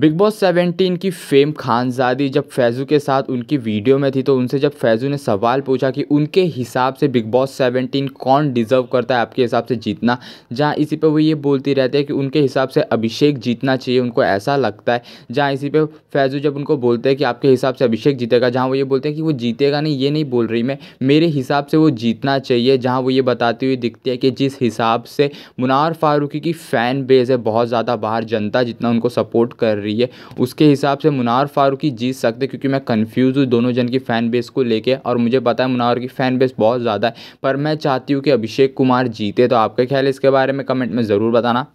big boss 17 की fame खानजादी जब फैज़ू के साथ उनकी वीडियो में थी तो उनसे जब फैज़ू ने सवाल पूछा कि उनके हिसाब से बिग बॉस 17 कौन डिज़र्व करता है आपके हिसाब से जीतना जहां इसी पे वो ये बोलती रहती है कि उनके हिसाब से अभिषेक जीतना चाहिए उनको ऐसा लगता है जहां इसी पे फैज़ू जब उनको बोलते हैं कि आपके हिसाब से अभिषेक जीतेगा जहाँ वो ये बोलते हैं कि वो जीतेगा नहीं ये नहीं बोल रही मैं मेरे हिसाब से वो जीतना चाहिए जहाँ वो ये बताती हुई दिखती है कि जिस हिसाब से मुनार फारूकी की फ़ैन बेस है बहुत ज़्यादा बाहर जनता जितना उनको सपोर्ट कर रही रही है उसके हिसाब से मुनार फारूकी जीत सकते क्योंकि मैं कन्फ्यूज़ हूँ दोनों जन की फ़ैन बेस को लेके और मुझे पता है मुनार की फ़ैन बेस बहुत ज़्यादा है पर मैं चाहती हूँ कि अभिषेक कुमार जीते तो आपका ख्याल इसके बारे में कमेंट में ज़रूर बताना